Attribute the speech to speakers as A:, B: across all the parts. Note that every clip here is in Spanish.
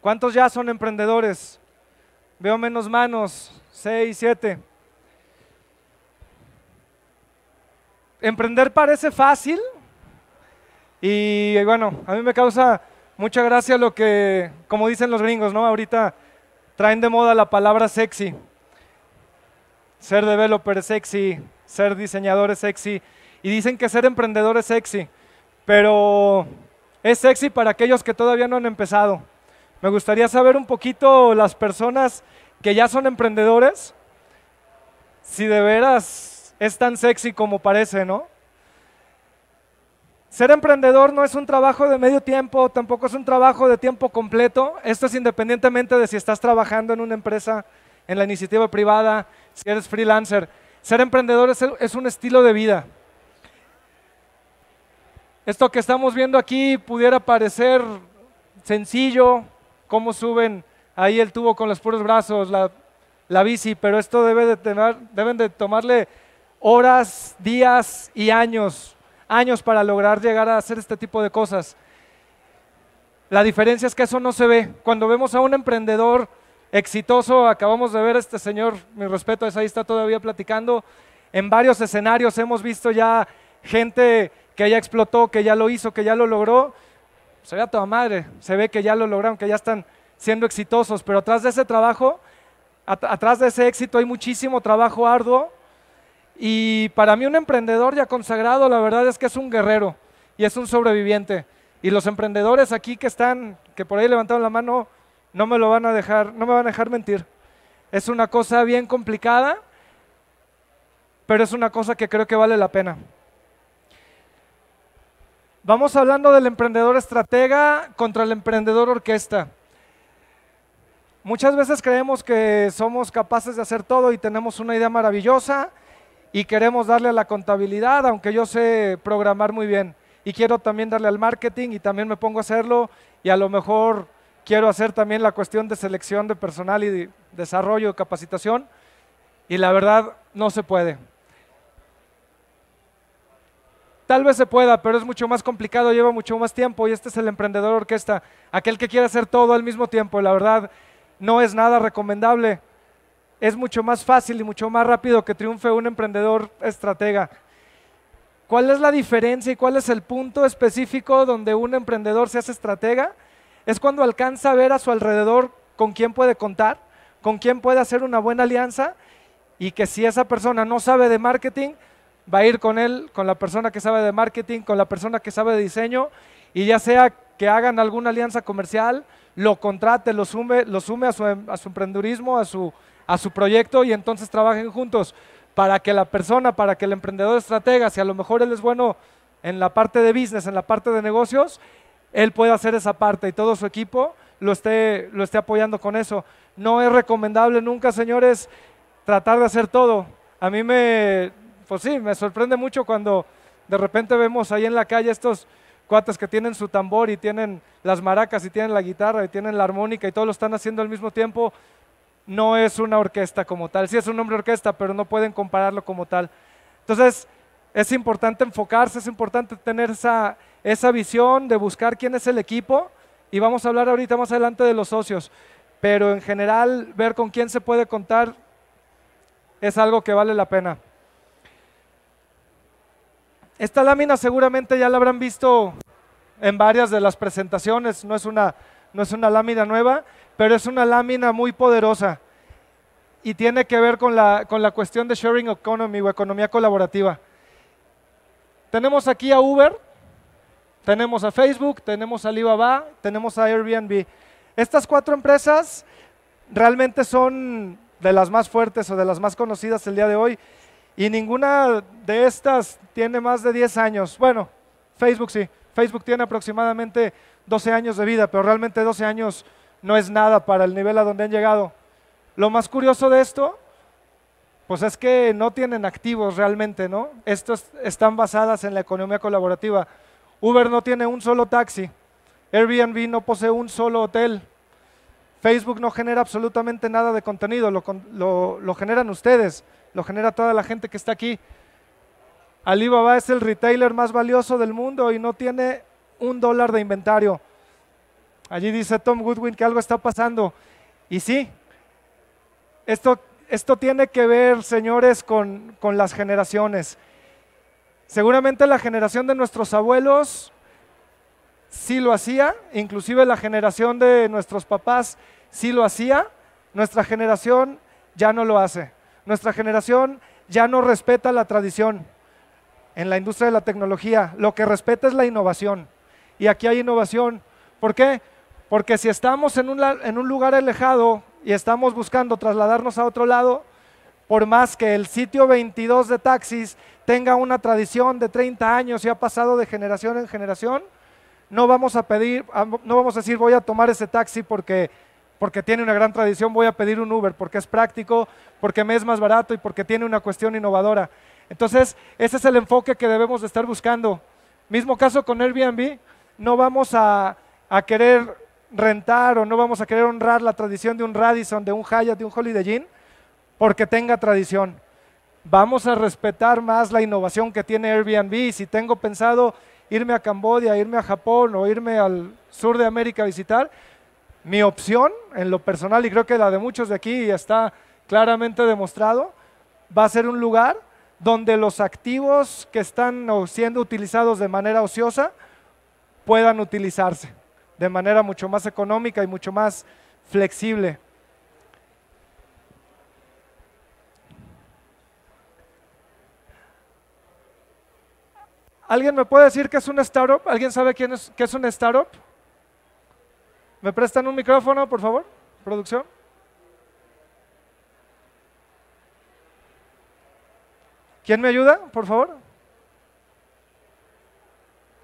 A: ¿Cuántos ya son emprendedores? Veo menos manos, seis, siete. Emprender parece fácil y bueno, a mí me causa mucha gracia lo que, como dicen los gringos, ¿no? Ahorita traen de moda la palabra sexy. Ser developer es sexy, ser diseñador es sexy y dicen que ser emprendedor es sexy, pero es sexy para aquellos que todavía no han empezado. Me gustaría saber un poquito las personas que ya son emprendedores, si de veras es tan sexy como parece, ¿no? Ser emprendedor no es un trabajo de medio tiempo, tampoco es un trabajo de tiempo completo. Esto es independientemente de si estás trabajando en una empresa, en la iniciativa privada, si eres freelancer. Ser emprendedor es, es un estilo de vida. Esto que estamos viendo aquí pudiera parecer sencillo, cómo suben ahí el tubo con los puros brazos, la, bici, pero esto debe de deben de tomarle horas, días y años, años para lograr llegar a hacer este tipo de cosas. La diferencia es que eso no se ve. Cuando vemos a un emprendedor exitoso, acabamos de ver a este señor, mi respeto es ahí, está todavía platicando, en varios escenarios hemos visto ya gente que ya explotó, que ya lo hizo, que ya lo logró, se ve a toda madre, se ve que ya lo lograron, que ya están siendo exitosos, pero atrás de ese trabajo, atrás de ese éxito hay muchísimo trabajo arduo y para mí un emprendedor ya consagrado, la verdad es que es un guerrero y es un sobreviviente. Y los emprendedores aquí que están, que por ahí levantaron la mano, no me lo van a dejar, no me van a dejar mentir. Es una cosa bien complicada, pero es una cosa que creo que vale la pena. Vamos hablando del emprendedor estratega contra el emprendedor orquesta. Muchas veces creemos que somos capaces de hacer todo y tenemos una idea maravillosa y queremos darle a la contabilidad, aunque yo sé programar muy bien. Y quiero también darle al marketing y también me pongo a hacerlo y a lo mejor quiero hacer también la cuestión de selección de personal y de desarrollo, capacitación. Y la verdad, no se puede. Tal vez se pueda, pero es mucho más complicado, lleva mucho más tiempo y este es el emprendedor orquesta, aquel que quiere hacer todo al mismo tiempo. La verdad, no es nada recomendable. Es mucho más fácil y mucho más rápido que triunfe un emprendedor estratega. ¿Cuál es la diferencia y cuál es el punto específico donde un emprendedor se hace estratega? Es cuando alcanza a ver a su alrededor con quién puede contar, con quién puede hacer una buena alianza y que si esa persona no sabe de marketing, va a ir con él, con la persona que sabe de marketing, con la persona que sabe de diseño, y ya sea que hagan alguna alianza comercial, lo contrate, lo sume, a, su, em, a emprendurismo, a su, proyecto y entonces trabajen juntos para que la persona, para que el emprendedor estratega, si a lo mejor él es bueno en la parte de business, en la parte de negocios, él pueda hacer esa parte y todo su equipo lo lo esté apoyando con eso. No es recomendable nunca, señores, tratar de hacer todo. A mí me, pues sí, me sorprende mucho cuando de repente vemos ahí en la calle estos cuates que tienen su tambor y tienen las maracas y tienen la guitarra y tienen la armónica y todo lo están haciendo al mismo tiempo. No es una orquesta como tal, sí es un nombre orquesta, pero no pueden compararlo como tal. Entonces, es importante enfocarse, es importante tener esa, esa visión de buscar quién es el equipo y vamos a hablar ahorita más adelante de los socios, pero en general ver con quién se puede contar es algo que vale la pena. Esta lámina seguramente ya la habrán visto en varias de las presentaciones, no es una, no es una lámina nueva, pero es una lámina muy poderosa y tiene que ver con la, con la cuestión de sharing economy o economía colaborativa. Tenemos aquí a Uber, tenemos a Facebook, tenemos a Alibaba, tenemos a Airbnb. Estas cuatro empresas realmente son de las más fuertes o de las más conocidas el día de hoy y ninguna de estas tiene más de 10 años. Bueno, Facebook sí, Facebook tiene aproximadamente 12 años de vida, pero realmente 12 años no es nada para el nivel a donde han llegado. Lo más curioso de esto, pues es que no tienen activos realmente, ¿no? Estas están basadas en la economía colaborativa. Uber no tiene un solo taxi, Airbnb no posee un solo hotel, Facebook no genera absolutamente nada de contenido, lo, lo generan ustedes lo genera toda la gente que está aquí. Alibaba es el retailer más valioso del mundo y no tiene un dólar de inventario. Allí dice Tom Goodwin que algo está pasando. Y sí, esto, esto tiene que ver, señores, con, con las generaciones. Seguramente la generación de nuestros abuelos sí lo hacía, inclusive la generación de nuestros papás sí lo hacía, nuestra generación ya no lo hace. Nuestra generación ya no respeta la tradición en la industria de la tecnología, lo que respeta es la innovación. Y aquí hay innovación. ¿Por qué? Porque si estamos en un, lugar alejado y estamos buscando trasladarnos a otro lado, por más que el sitio 22 de taxis tenga una tradición de 30 años y ha pasado de generación en generación, no vamos a pedir, no vamos a decir voy a tomar ese taxi porque porque tiene una gran tradición, voy a pedir un Uber, porque es práctico, porque me es más barato y porque tiene una cuestión innovadora. Entonces, ese es el enfoque que debemos de estar buscando. Mismo caso con Airbnb, no vamos a, querer rentar o no vamos a querer honrar la tradición de un Radisson, de un Hyatt, de un Holiday Inn, porque tenga tradición. Vamos a respetar más la innovación que tiene Airbnb. Si tengo pensado irme a Camboya, irme a Japón o irme al sur de América a visitar, mi opción en lo personal, y creo que la de muchos de aquí está claramente demostrado, va a ser un lugar donde los activos que están siendo utilizados de manera ociosa puedan utilizarse de manera mucho más económica y mucho más flexible. ¿Alguien me puede decir qué es una startup? ¿Alguien sabe quién es, qué es una startup? ¿Me prestan un micrófono, por favor? Producción. ¿Quién me ayuda, por favor?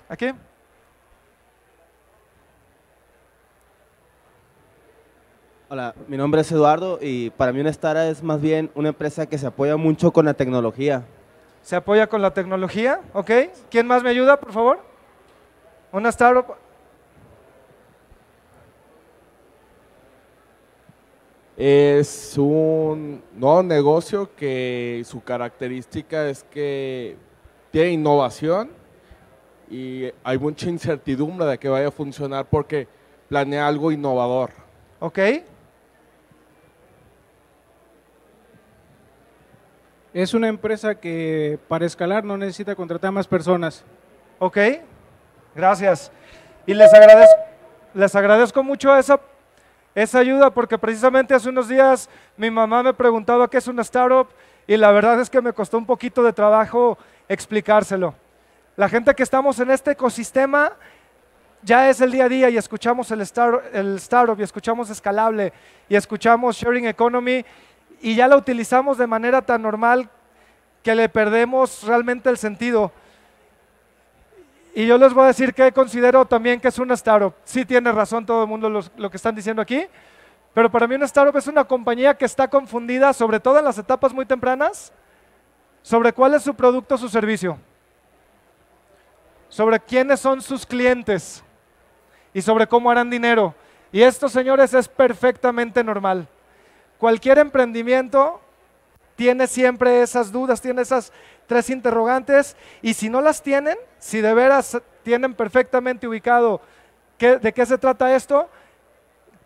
A: ¿Aquí? Hola, mi nombre es Eduardo y para mí una es más bien una empresa que se apoya mucho con la tecnología. ¿Se apoya con la tecnología? ¿Ok? ¿Quién más me ayuda, por favor? Una Es un nuevo negocio que su característica es que tiene innovación y hay mucha incertidumbre de que vaya a funcionar porque planea algo innovador. Ok. Es una empresa que para escalar no necesita contratar a más personas. Ok, gracias. Y les agradezco, les agradezco mucho esa esa ayuda, porque precisamente hace unos días mi mamá me preguntaba qué es una startup y la verdad es que me costó un poquito de trabajo explicárselo. La gente que estamos en este ecosistema ya es el día a día y escuchamos el, el startup y escuchamos escalable y escuchamos sharing economy y ya la utilizamos de manera tan normal que le perdemos realmente el sentido. Y yo les voy a decir que considero también que es una startup. Sí tiene razón todo el mundo lo que están diciendo aquí, pero para mí una startup es una compañía que está confundida, sobre todo en las etapas muy tempranas, sobre cuál es su producto o su servicio, sobre quiénes son sus clientes y sobre cómo harán dinero. Y esto, señores, es perfectamente normal. Cualquier emprendimiento tiene siempre esas dudas, tiene esas tres interrogantes y si no las tienen, si de veras tienen perfectamente ubicado qué, de qué se trata esto,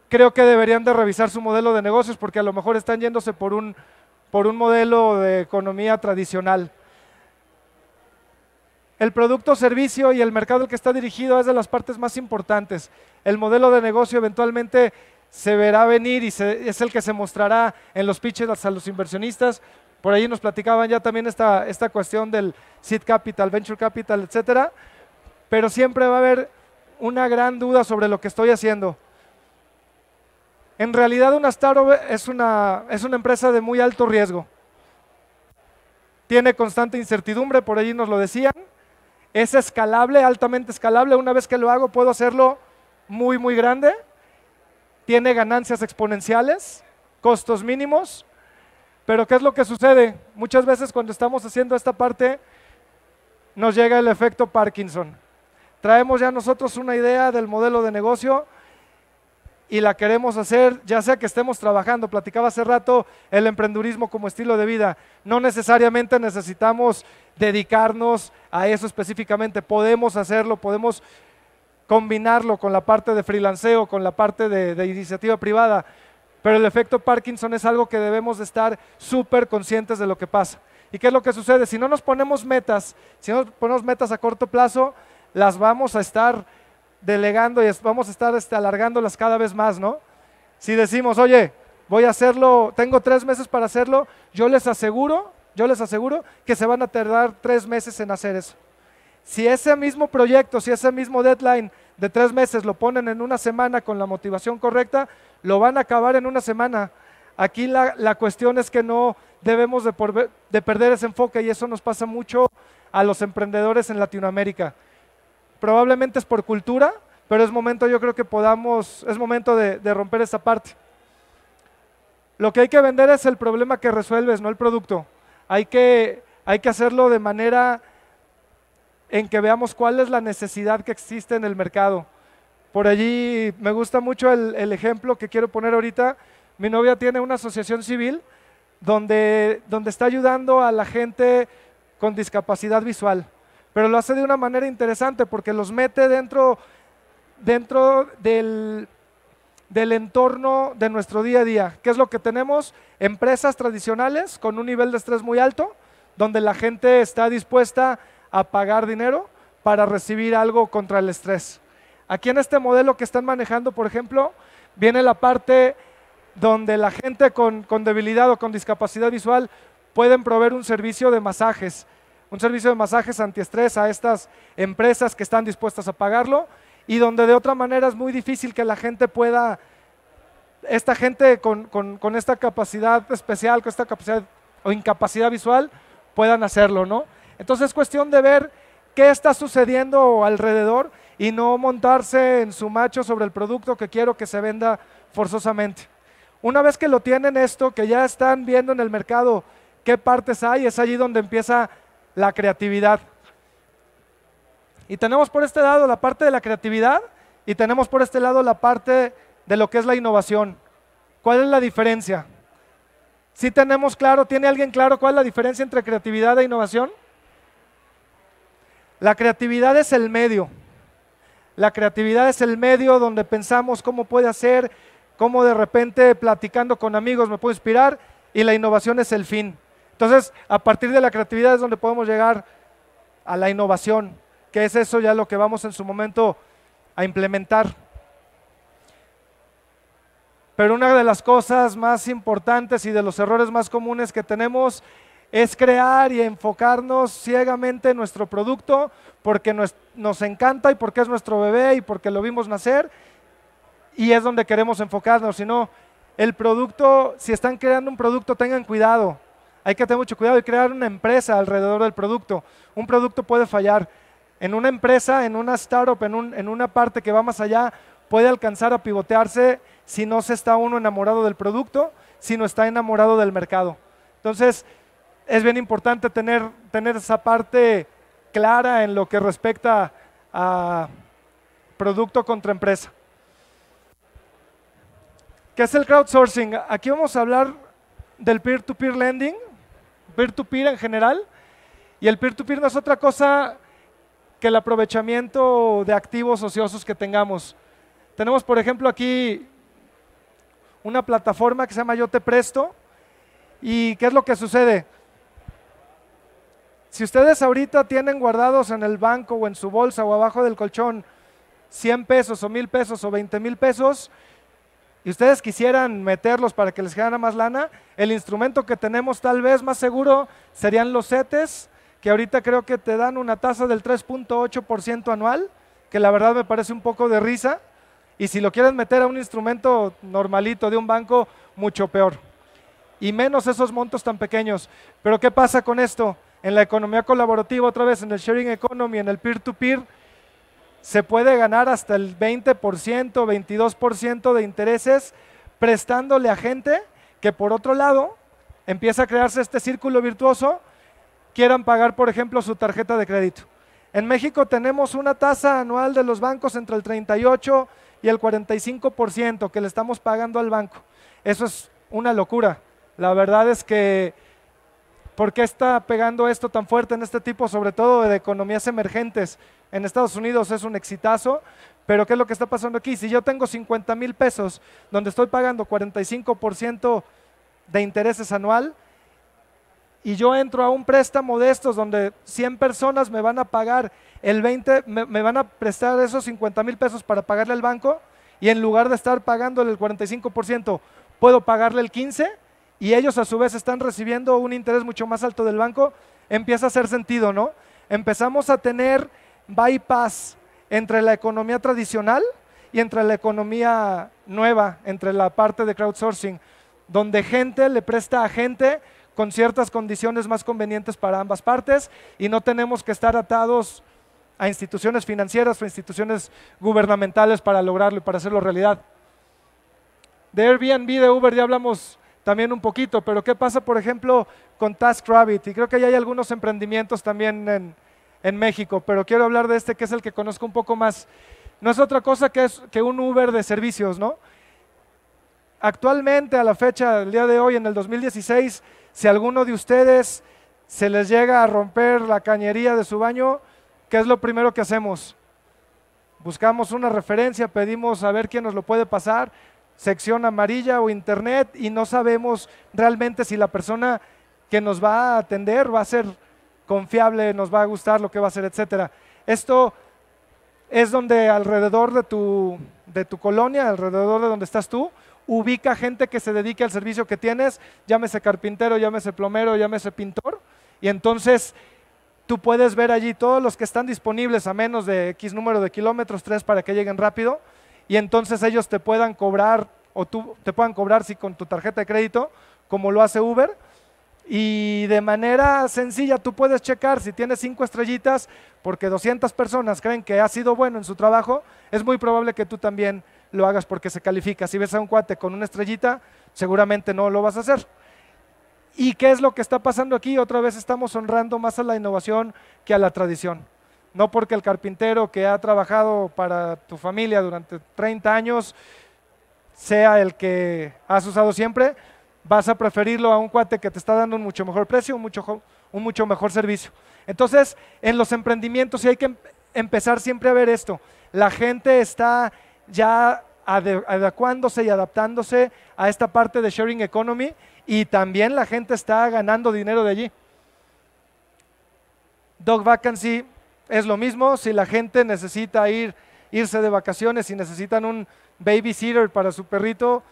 A: creo que deberían de revisar su modelo de negocios porque a lo mejor están yéndose por un, por un modelo de economía tradicional. El producto, servicio y el mercado al que está dirigido es de las partes más importantes. El modelo de negocio eventualmente se verá venir y es el que se mostrará en los pitches a los inversionistas. Por ahí nos platicaban ya también esta, esta cuestión del seed capital, venture capital, etcétera. Pero siempre va a haber una gran duda sobre lo que estoy haciendo. En realidad una startup es una, es una empresa de muy alto riesgo. Tiene constante incertidumbre, por allí nos lo decían. Es escalable, altamente escalable. Una vez que lo hago puedo hacerlo muy, muy grande tiene ganancias exponenciales, costos mínimos, pero ¿qué es lo que sucede? Muchas veces cuando estamos haciendo esta parte, nos llega el efecto Parkinson. Traemos ya nosotros una idea del modelo de negocio y la queremos hacer, ya sea que estemos trabajando, platicaba hace rato el emprendurismo como estilo de vida, no necesariamente necesitamos dedicarnos a eso específicamente, podemos hacerlo, podemos combinarlo con la parte de freelanceo, con la parte de, iniciativa privada, pero el efecto Parkinson es algo que debemos de estar súper conscientes de lo que pasa. ¿Y qué es lo que sucede? Si no nos ponemos metas, si no nos ponemos metas a corto plazo, las vamos a estar delegando y vamos a estar este, alargándolas cada vez más, ¿no? Si decimos, oye, voy a hacerlo, tengo tres meses para hacerlo, yo les aseguro, yo les aseguro que se van a tardar tres meses en hacer eso. Si ese mismo proyecto, si ese mismo deadline de tres meses lo ponen en una semana con la motivación correcta, lo van a acabar en una semana. Aquí la, cuestión es que no debemos de, perder ese enfoque y eso nos pasa mucho a los emprendedores en Latinoamérica. Probablemente es por cultura, pero es momento, yo creo que podamos, es momento de, romper esa parte. Lo que hay que vender es el problema que resuelves, no el producto. Hay que, hay que hacerlo de manera en que veamos cuál es la necesidad que existe en el mercado. Por allí me gusta mucho el, ejemplo que quiero poner ahorita. Mi novia tiene una asociación civil donde, donde está ayudando a la gente con discapacidad visual, pero lo hace de una manera interesante porque los mete dentro, dentro del, del entorno de nuestro día a día. ¿Qué es lo que tenemos? Empresas tradicionales con un nivel de estrés muy alto, donde la gente está dispuesta a pagar dinero para recibir algo contra el estrés. Aquí en este modelo que están manejando, por ejemplo, viene la parte donde la gente con, debilidad o con discapacidad visual pueden proveer un servicio de masajes, un servicio de masajes antiestrés a estas empresas que están dispuestas a pagarlo y donde de otra manera es muy difícil que la gente pueda, esta gente con, con esta capacidad especial, con esta capacidad o incapacidad visual, puedan hacerlo, ¿no? Entonces es cuestión de ver qué está sucediendo alrededor y no montarse en su macho sobre el producto que quiero que se venda forzosamente. Una vez que lo tienen esto, que ya están viendo en el mercado qué partes hay, es allí donde empieza la creatividad. Y tenemos por este lado la parte de la creatividad y tenemos por este lado la parte de lo que es la innovación. ¿Cuál es la diferencia? Si tenemos claro, ¿tiene alguien claro cuál es la diferencia entre creatividad e innovación? La creatividad es el medio. La creatividad es el medio donde pensamos cómo puede hacer, cómo de repente platicando con amigos me puedo inspirar y la innovación es el fin. Entonces, a partir de la creatividad es donde podemos llegar a la innovación, que es eso ya lo que vamos en su momento a implementar. Pero una de las cosas más importantes y de los errores más comunes que tenemos es crear y enfocarnos ciegamente en nuestro producto porque nos, nos, encanta y porque es nuestro bebé y porque lo vimos nacer y es donde queremos enfocarnos. Si no, el producto, si están creando un producto, tengan cuidado. Hay que tener mucho cuidado y crear una empresa alrededor del producto. Un producto puede fallar. En una empresa, en una startup, en, en una parte que va más allá, puede alcanzar a pivotearse si no se está uno enamorado del producto, si no está enamorado del mercado. Entonces, es bien importante tener, tener esa parte clara en lo que respecta a producto contra empresa. ¿Qué es el crowdsourcing? Aquí vamos a hablar del peer-to-peer lending, peer-to-peer en general, y el peer-to-peer -peer no es otra cosa que el aprovechamiento de activos ociosos que tengamos. Tenemos, por ejemplo, aquí una plataforma que se llama Yo Te Presto, y ¿qué es lo que sucede? Si ustedes ahorita tienen guardados en el banco o en su bolsa o abajo del colchón 100 pesos o 1000 pesos o 20 mil pesos y ustedes quisieran meterlos para que les quedara más lana, el instrumento que tenemos tal vez más seguro serían los CETES, que ahorita creo que te dan una tasa del 3.8% anual, que la verdad me parece un poco de risa, y si lo quieren meter a un instrumento normalito de un banco, mucho peor. Y menos esos montos tan pequeños. Pero ¿qué pasa con esto? en la economía colaborativa, otra vez en el sharing economy, en el peer-to-peer, se puede ganar hasta el 20%, 22% de intereses prestándole a gente que por otro lado empieza a crearse este círculo virtuoso, quieran pagar por ejemplo su tarjeta de crédito. En México tenemos una tasa anual de los bancos entre el 38 y el 45% que le estamos pagando al banco. Eso es una locura. La verdad es que ¿Por qué está pegando esto tan fuerte en este tipo, sobre todo de economías emergentes? En Estados Unidos es un exitazo, pero ¿qué es lo que está pasando aquí? Si yo tengo 50 mil pesos, donde estoy pagando 45% de intereses anual, y yo entro a un préstamo de estos donde 100 personas me van a pagar el 20, me, van a prestar esos 50 mil pesos para pagarle al banco, y en lugar de estar pagándole el 45%, puedo pagarle el 15%, y ellos a su vez están recibiendo un interés mucho más alto del banco, empieza a hacer sentido, ¿no? Empezamos a tener bypass entre la economía tradicional y entre la economía nueva, entre la parte de crowdsourcing, donde gente le presta a gente con ciertas condiciones más convenientes para ambas partes y no tenemos que estar atados a instituciones financieras o instituciones gubernamentales para lograrlo y para hacerlo realidad. De Airbnb, de Uber ya hablamos también un poquito, pero ¿qué pasa, por ejemplo, con TaskRabbit? Y creo que ya hay algunos emprendimientos también en, México, pero quiero hablar de este que es el que conozco un poco más. No es otra cosa que, es, que un Uber de servicios, ¿no? Actualmente, a la fecha, del día de hoy, en el 2016, si alguno de ustedes se les llega a romper la cañería de su baño, ¿qué es lo primero que hacemos? Buscamos una referencia, pedimos a ver quién nos lo puede pasar, sección amarilla o internet y no sabemos realmente si la persona que nos va a atender va a ser confiable, nos va a gustar lo que va a hacer, etcétera. Esto es donde alrededor de tu, de tu colonia, alrededor de donde estás tú, ubica gente que se dedique al servicio que tienes, llámese carpintero, llámese plomero, llámese pintor, y entonces tú puedes ver allí todos los que están disponibles a menos de X número de kilómetros, tres para que lleguen rápido, y entonces ellos te puedan cobrar o tú te puedan cobrar si con tu tarjeta de crédito, como lo hace Uber. Y de manera sencilla tú puedes checar si tienes cinco estrellitas, porque 200 personas creen que ha sido bueno en su trabajo, es muy probable que tú también lo hagas porque se califica. Si ves a un cuate con una estrellita, seguramente no lo vas a hacer. ¿Y qué es lo que está pasando aquí? Otra vez estamos honrando más a la innovación que a la tradición. No porque el carpintero que ha trabajado para tu familia durante 30 años sea el que has usado siempre, vas a preferirlo a un cuate que te está dando un mucho mejor precio, un mucho, un mucho mejor servicio. Entonces, en los emprendimientos sí hay que em-, empezar siempre a ver esto. La gente está ya adecuándose y adaptándose a esta parte de sharing economy y también la gente está ganando dinero de allí. Dog Vacancy es lo mismo si la gente necesita ir, irse de vacaciones, si necesitan un babysitter para su perrito,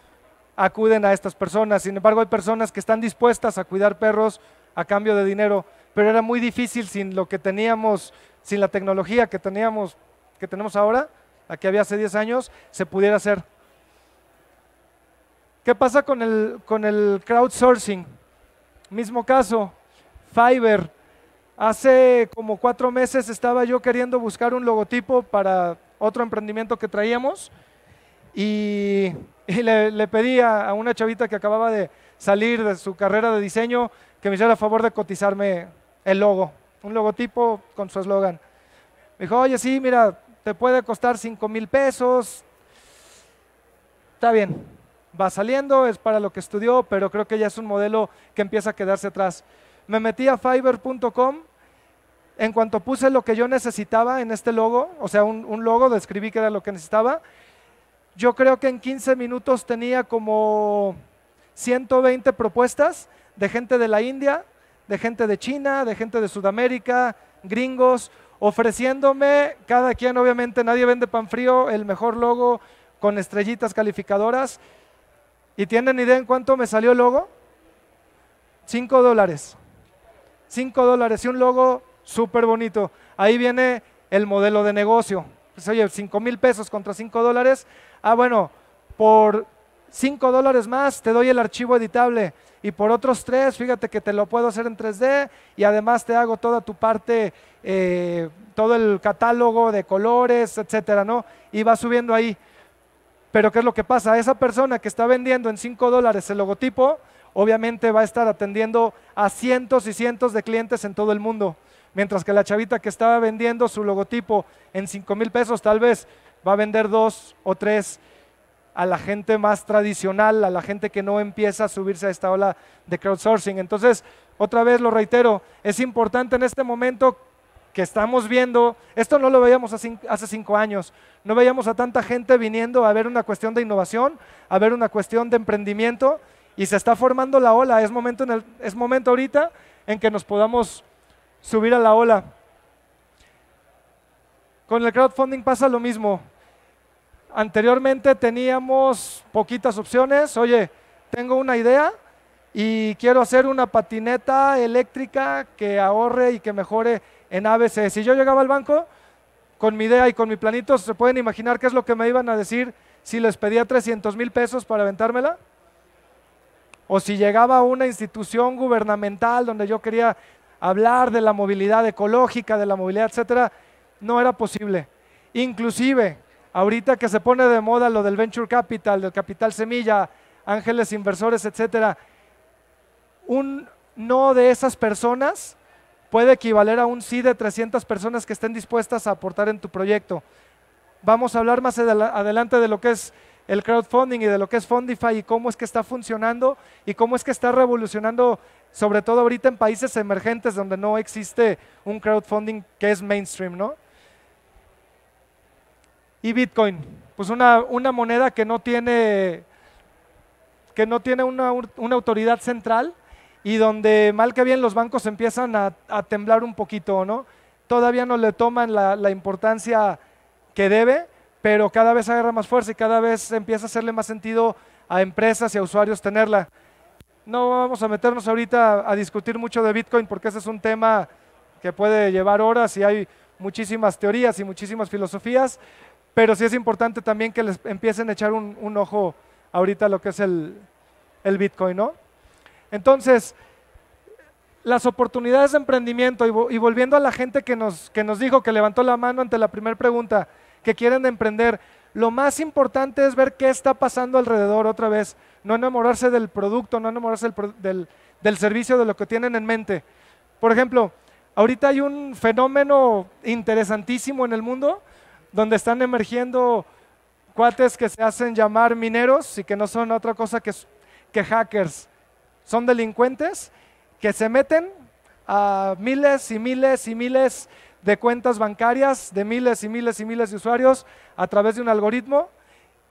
A: acuden a estas personas. Sin embargo, hay personas que están dispuestas a cuidar perros a cambio de dinero, pero era muy difícil sin lo que teníamos, sin la tecnología que teníamos, que tenemos ahora, la que había hace 10 años, se pudiera hacer. ¿Qué pasa con el, con el crowdsourcing? Mismo caso, Fiverr Hace como cuatro meses estaba yo queriendo buscar un logotipo para otro emprendimiento que traíamos y, le, pedí a, una chavita que acababa de salir de su carrera de diseño que me hiciera el favor de cotizarme el logo, un logotipo con su eslogan. Me dijo, oye, sí, mira, te puede costar 5 mil pesos. Está bien, va saliendo, es para lo que estudió, pero creo que ya es un modelo que empieza a quedarse atrás. Me metí a fiber.com en cuanto puse lo que yo necesitaba en este logo, o sea, un, logo, describí que era lo que necesitaba, yo creo que en 15 minutos tenía como 120 propuestas de gente de la India, de gente de China, de gente de Sudamérica, gringos, ofreciéndome, cada quien obviamente, nadie vende pan frío, el mejor logo con estrellitas calificadoras. ¿Y tienen idea en cuánto me salió el logo? 5 dólares. 5 dólares. Y un logo súper bonito. Ahí viene el modelo de negocio. Pues, oye, 5 mil pesos contra 5 dólares. Ah, bueno, por 5 dólares más te doy el archivo editable y por otros 3, fíjate que te lo puedo hacer en 3D y además te hago toda tu parte, eh, todo el catálogo de colores, etcétera, ¿no? Y va subiendo ahí. Pero ¿qué es lo que pasa? Esa persona que está vendiendo en 5 dólares el logotipo, obviamente va a estar atendiendo a cientos y cientos de clientes en todo el mundo mientras que la chavita que estaba vendiendo su logotipo en 5 mil pesos tal vez va a vender dos o tres a la gente más tradicional, a la gente que no empieza a subirse a esta ola de crowdsourcing. Entonces, otra vez lo reitero, es importante en este momento que estamos viendo, esto no lo veíamos hace cinco años, no veíamos a tanta gente viniendo a ver una cuestión de innovación, a ver una cuestión de emprendimiento, y se está formando la ola, es momento, en es momento ahorita en que nos podamos subir a la ola. Con el crowdfunding pasa lo mismo. Anteriormente teníamos poquitas opciones. Oye, tengo una idea y quiero hacer una patineta eléctrica que ahorre y que mejore en ABC. Si yo llegaba al banco con mi idea y con mi planito, ¿se pueden imaginar qué es lo que me iban a decir si les pedía 300 mil pesos para aventármela? O si llegaba a una institución gubernamental donde yo quería hablar de la movilidad ecológica, de la movilidad, etcétera, no era posible. Inclusive, ahorita que se pone de moda lo del venture capital, del capital semilla, ángeles inversores, etcétera, un no de esas personas puede equivaler a un sí de 300 personas que estén dispuestas a aportar en tu proyecto. Vamos a hablar más adelante de lo que es el crowdfunding y de lo que es Fundify y cómo es que está funcionando y cómo es que está revolucionando sobre todo ahorita en países emergentes donde no existe un crowdfunding que es mainstream, ¿no? Y Bitcoin, pues una, moneda que no tiene, que no tiene una, autoridad central y donde mal que bien los bancos empiezan a, temblar un poquito, ¿no? Todavía no le toman la, la importancia que debe, pero cada vez agarra más fuerza y cada vez empieza a hacerle más sentido a empresas y a usuarios tenerla no vamos a meternos ahorita a discutir mucho de Bitcoin porque ese es un tema que puede llevar horas y hay muchísimas teorías y muchísimas filosofías, pero sí es importante también que les empiecen a echar un, ojo ahorita a lo que es el, el Bitcoin, ¿no? Entonces, las oportunidades de emprendimiento y, y volviendo a la gente que nos, que nos dijo, que levantó la mano ante la primera pregunta, que quieren emprender, lo más importante es ver qué está pasando alrededor otra vez. No enamorarse del producto, no enamorarse del, servicio, de lo que tienen en mente. Por ejemplo, ahorita hay un fenómeno interesantísimo en el mundo donde están emergiendo cuates que se hacen llamar mineros y que no son otra cosa que, que hackers. Son delincuentes que se meten a miles y miles y miles de cuentas bancarias de miles y miles y miles de usuarios a través de un algoritmo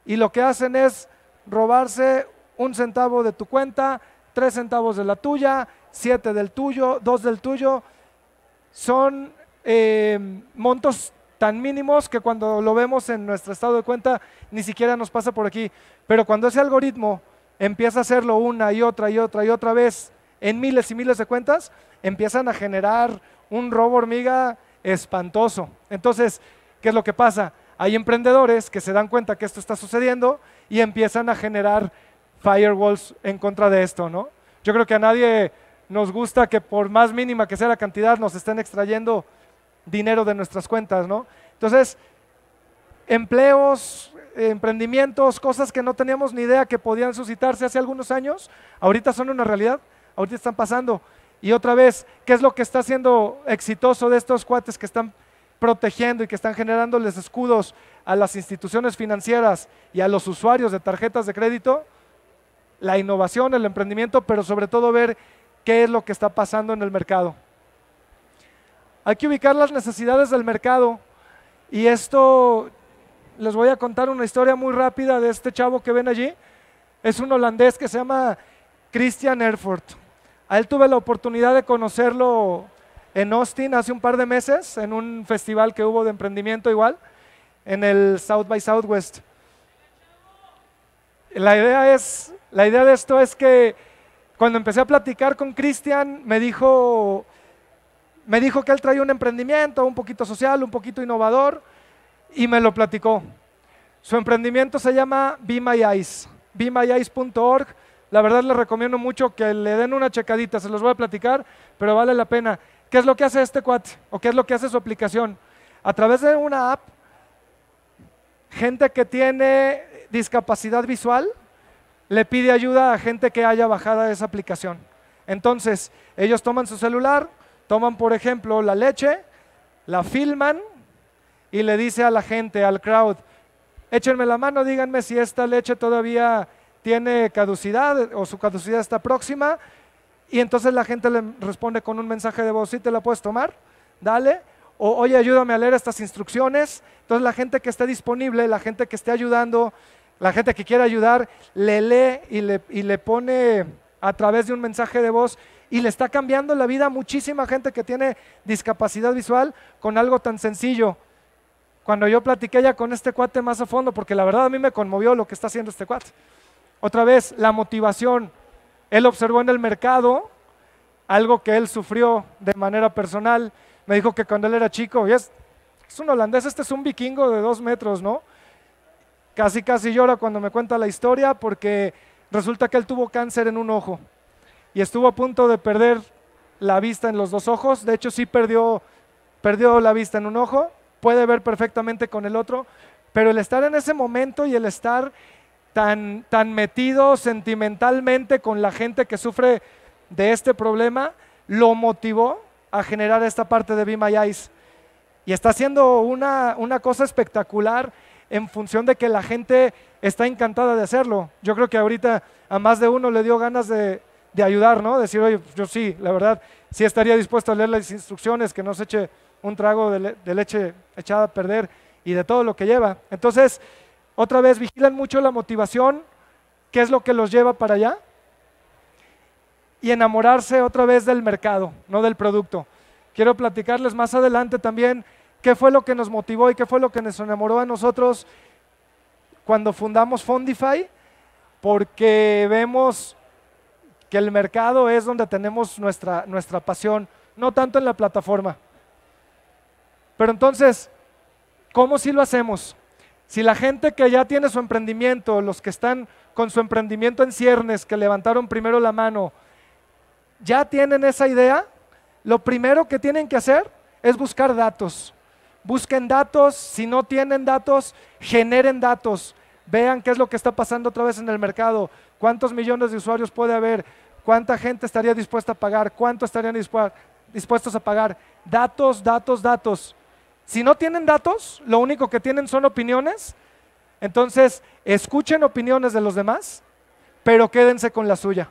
A: y lo que hacen es robarse un centavo de tu cuenta, tres centavos de la tuya, siete del tuyo, dos del tuyo. Son eh, montos tan mínimos que cuando lo vemos en nuestro estado de cuenta ni siquiera nos pasa por aquí. Pero cuando ese algoritmo empieza a hacerlo una y otra y otra y otra vez en miles y miles de cuentas, empiezan a generar un robo hormiga espantoso. Entonces, ¿qué es lo que pasa? Hay emprendedores que se dan cuenta que esto está sucediendo y empiezan a generar firewalls en contra de esto, ¿no? Yo creo que a nadie nos gusta que por más mínima que sea la cantidad nos estén extrayendo dinero de nuestras cuentas, ¿no? Entonces, empleos, emprendimientos, cosas que no teníamos ni idea que podían suscitarse hace algunos años, ahorita son una realidad, ahorita están pasando. Y otra vez, ¿qué es lo que está haciendo exitoso de estos cuates que están protegiendo y que están generándoles escudos a las instituciones financieras y a los usuarios de tarjetas de crédito? La innovación, el emprendimiento, pero sobre todo ver qué es lo que está pasando en el mercado. Hay que ubicar las necesidades del mercado y esto les voy a contar una historia muy rápida de este chavo que ven allí. Es un holandés que se llama Christian Erfurt. A él tuve la oportunidad de conocerlo en Austin hace un par de meses, en un festival que hubo de emprendimiento igual, en el South by Southwest. La idea, es, la idea de esto es que cuando empecé a platicar con Cristian, me dijo, me dijo que él traía un emprendimiento un poquito social, un poquito innovador, y me lo platicó. Su emprendimiento se llama Be My Eyes, bemyeyes.org. La verdad les recomiendo mucho que le den una checadita, se los voy a platicar, pero vale la pena. ¿Qué es lo que hace este cuate? ¿O qué es lo que hace su aplicación? A través de una app, gente que tiene discapacidad visual le pide ayuda a gente que haya bajado esa aplicación. Entonces, ellos toman su celular, toman, por ejemplo, la leche, la filman y le dice a la gente, al crowd, échenme la mano, díganme si esta leche todavía tiene caducidad o su caducidad está próxima y entonces la gente le responde con un mensaje de voz, ¿sí te la puedes tomar? Dale. O, oye, ayúdame a leer estas instrucciones. Entonces la gente que esté disponible, la gente que esté ayudando, la gente que quiere ayudar, le lee y le, y le pone a través de un mensaje de voz y le está cambiando la vida a muchísima gente que tiene discapacidad visual con algo tan sencillo. Cuando yo platiqué ya con este cuate más a fondo, porque la verdad a mí me conmovió lo que está haciendo este cuate. Otra vez, la motivación. Él observó en el mercado algo que él sufrió de manera personal. Me dijo que cuando él era chico, y es, un holandés, este es un vikingo de dos metros, ¿no? Casi, casi llora cuando me cuenta la historia porque resulta que él tuvo cáncer en un ojo y estuvo a punto de perder la vista en los dos ojos. De hecho, sí perdió, perdió la vista en un ojo, puede ver perfectamente con el otro, pero el estar en ese momento y el estar tan, metido sentimentalmente con la gente que sufre de este problema, lo motivó a generar esta parte de Be Eyes. Y está haciendo una, una cosa espectacular en función de que la gente está encantada de hacerlo. Yo creo que ahorita a más de uno le dio ganas de, de ayudar, ¿no? Decir, oye, yo sí, la verdad, sí estaría dispuesto a leer las instrucciones, que no se eche un trago de, de leche echada a perder y de todo lo que lleva. Entonces, otra vez, vigilan mucho la motivación, qué es lo que los lleva para allá. Y enamorarse otra vez del mercado, no del producto. Quiero platicarles más adelante también qué fue lo que nos motivó y qué fue lo que nos enamoró a nosotros cuando fundamos Fondify, porque vemos que el mercado es donde tenemos nuestra, nuestra pasión, no tanto en la plataforma. Pero entonces, ¿cómo si lo hacemos? Si la gente que ya tiene su emprendimiento, los que están con su emprendimiento en ciernes, que levantaron primero la mano, ya tienen esa idea, lo primero que tienen que hacer es buscar datos. Busquen datos, si no tienen datos, generen datos. Vean qué es lo que está pasando otra vez en el mercado, cuántos millones de usuarios puede haber, cuánta gente estaría dispuesta a pagar, cuánto estarían dispuestos a pagar. Datos, datos, datos. Si no tienen datos, lo único que tienen son opiniones, entonces escuchen opiniones de los demás, pero quédense con la suya.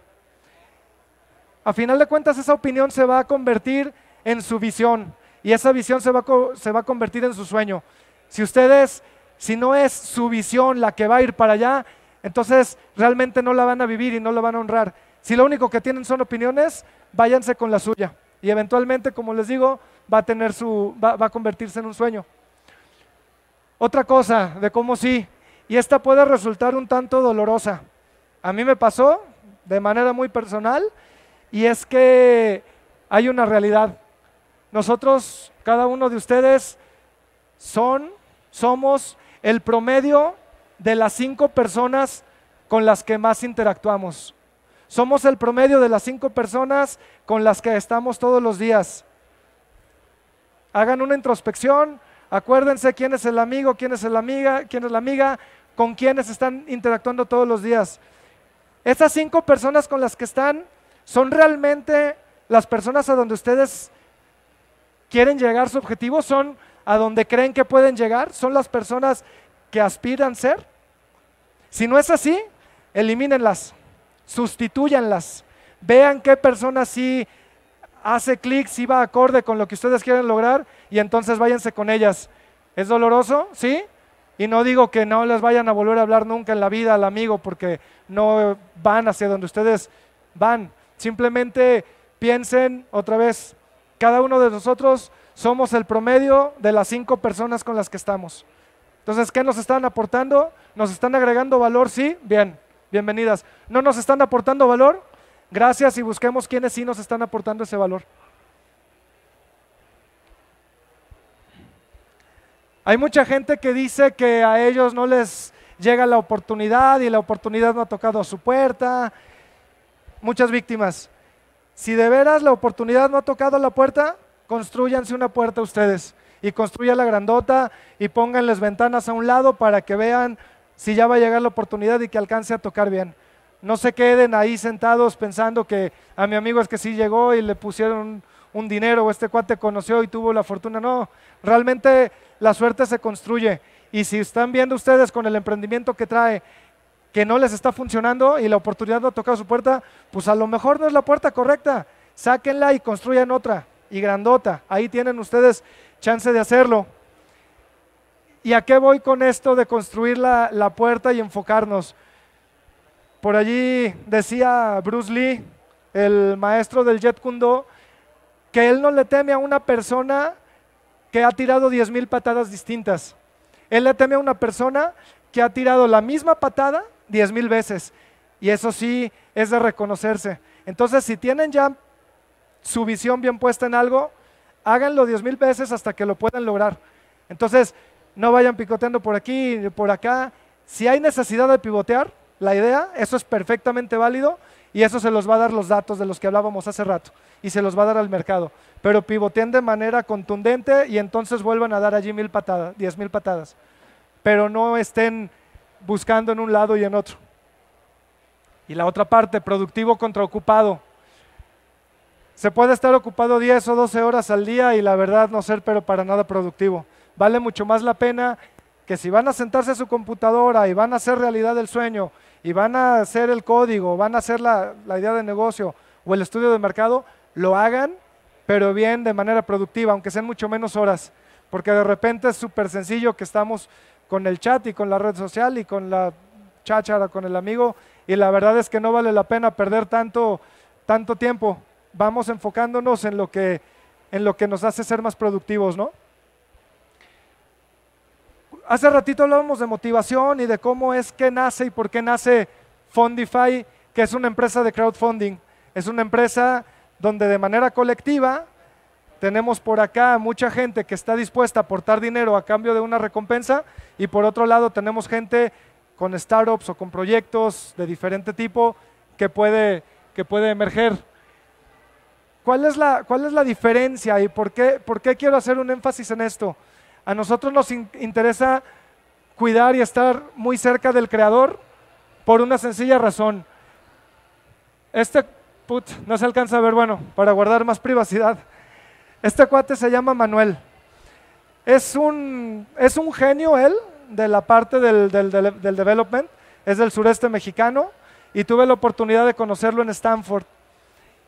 A: A final de cuentas, esa opinión se va a convertir en su visión y esa visión se va, se va a convertir en su sueño. Si ustedes, si no es su visión la que va a ir para allá, entonces realmente no la van a vivir y no la van a honrar. Si lo único que tienen son opiniones, váyanse con la suya. Y eventualmente, como les digo, va a, tener su, va, a convertirse en un sueño. Otra cosa de cómo sí, y esta puede resultar un tanto dolorosa. A mí me pasó de manera muy personal y es que hay una realidad. Nosotros, cada uno de ustedes, son, somos el promedio de las cinco personas con las que más interactuamos. Somos el promedio de las cinco personas con las que estamos todos los días hagan una introspección, acuérdense quién es el amigo, quién es la amiga, quién es la amiga, con quiénes están interactuando todos los días. Esas cinco personas con las que están son realmente las personas a donde ustedes quieren llegar su objetivo, son a donde creen que pueden llegar, son las personas que aspiran ser. Si no es así, elimínenlas, sustitúyanlas, vean qué personas sí hace clic, si va acorde con lo que ustedes quieren lograr y entonces váyanse con ellas. ¿Es doloroso? ¿Sí? Y no digo que no les vayan a volver a hablar nunca en la vida al amigo porque no van hacia donde ustedes van. Simplemente piensen otra vez, cada uno de nosotros somos el promedio de las cinco personas con las que estamos. Entonces, ¿qué nos están aportando? ¿Nos están agregando valor? Sí, bien, bienvenidas. ¿No nos están aportando valor? Gracias y busquemos quiénes sí nos están aportando ese valor. Hay mucha gente que dice que a ellos no les llega la oportunidad y la oportunidad no ha tocado a su puerta. Muchas víctimas. Si de veras la oportunidad no ha tocado a la puerta, construyanse una puerta ustedes y construyan la grandota y pónganles ventanas a un lado para que vean si ya va a llegar la oportunidad y que alcance a tocar bien. No se queden ahí sentados pensando que a mi amigo es que sí llegó y le pusieron un, dinero o este cuate conoció y tuvo la fortuna. No, realmente la suerte se construye. Y si están viendo ustedes con el emprendimiento que trae que no les está funcionando y la oportunidad no ha tocado su puerta, pues a lo mejor no es la puerta correcta. Sáquenla y construyan otra y grandota. Ahí tienen ustedes chance de hacerlo. ¿Y a qué voy con esto de construir la puerta y enfocarnos? Por allí decía Bruce Lee, el maestro del Jet Kundo, que él no le teme a una persona que ha tirado 10.000 patadas distintas. Él le teme a una persona que ha tirado la misma patada mil veces. Y eso sí es de reconocerse. Entonces, si tienen ya su visión bien puesta en algo, háganlo mil veces hasta que lo puedan lograr. Entonces, no vayan picoteando por aquí, por acá. Si hay necesidad de pivotear, la idea, eso es perfectamente válido y eso se los va a dar los datos de los que hablábamos hace rato y se los va a dar al mercado. Pero pivoteen de manera contundente y entonces vuelvan a dar allí mil patadas, diez mil patadas. Pero no estén buscando en un lado y en otro. Y la otra parte, productivo contra ocupado. Se puede estar ocupado 10 o 12 horas al día y la verdad no ser pero para nada productivo. Vale mucho más la pena que si van a sentarse a su computadora y van a hacer realidad el sueño, y van a hacer el código, van a hacer la, la idea de negocio o el estudio de mercado, lo hagan, pero bien de manera productiva, aunque sean mucho menos horas, porque de repente es súper sencillo que estamos con el chat y con la red social y con la cháchara, con el amigo, y la verdad es que no vale la pena perder tanto, tanto tiempo. Vamos enfocándonos en lo que, en lo que nos hace ser más productivos, ¿no? hace ratito hablábamos de motivación y de cómo es que nace y por qué nace Fundify, que es una empresa de crowdfunding. Es una empresa donde de manera colectiva tenemos por acá mucha gente que está dispuesta a aportar dinero a cambio de una recompensa y por otro lado tenemos gente con startups o con proyectos de diferente tipo que puede, que puede emerger. ¿Cuál es, la, ¿Cuál es la diferencia y por qué, por qué quiero hacer un énfasis en esto? A nosotros nos interesa cuidar y estar muy cerca del Creador por una sencilla razón. Este put, no se alcanza a ver, bueno, para guardar más privacidad. Este cuate se llama Manuel. Es un, es un genio él de la parte del, del, del, development, es del sureste mexicano y tuve la oportunidad de conocerlo en Stanford.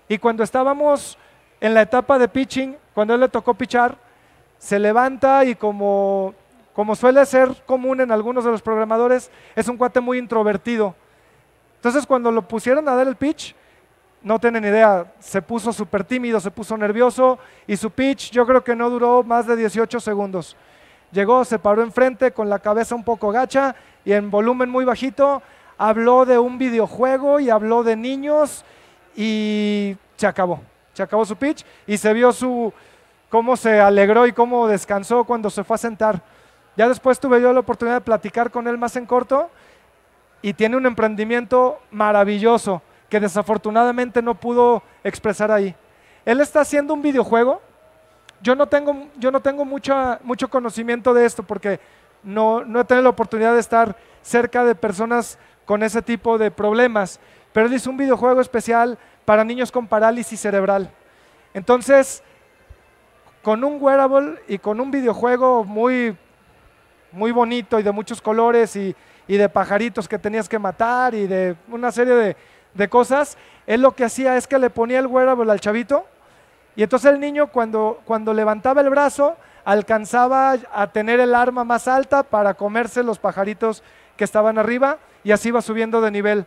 A: Y cuando estábamos en la etapa de pitching, cuando él le tocó pichar, se levanta y como, como suele ser común en algunos de los programadores, es un cuate muy introvertido. Entonces cuando lo pusieron a dar el pitch, no tienen idea, se puso súper tímido, se puso nervioso y su pitch yo creo que no duró más de 18 segundos. Llegó, se paró enfrente con la cabeza un poco gacha y en volumen muy bajito, habló de un videojuego y habló de niños y se acabó. Se acabó su pitch y se vio su, cómo se alegró y cómo descansó cuando se fue a sentar. Ya después tuve yo la oportunidad de platicar con él más en corto y tiene un emprendimiento maravilloso que desafortunadamente no pudo expresar ahí. Él está haciendo un videojuego. Yo no tengo, yo no tengo mucha, mucho conocimiento de esto porque no, no he tenido la oportunidad de estar cerca de personas con ese tipo de problemas. Pero él hizo un videojuego especial para niños con parálisis cerebral. Entonces, con un wearable y con un videojuego muy, muy bonito y de muchos colores y, de pajaritos que tenías que matar y de una serie de, cosas, él lo que hacía es que le ponía el wearable al chavito y entonces el niño cuando, cuando levantaba el brazo alcanzaba a tener el arma más alta para comerse los pajaritos que estaban arriba y así iba subiendo de nivel.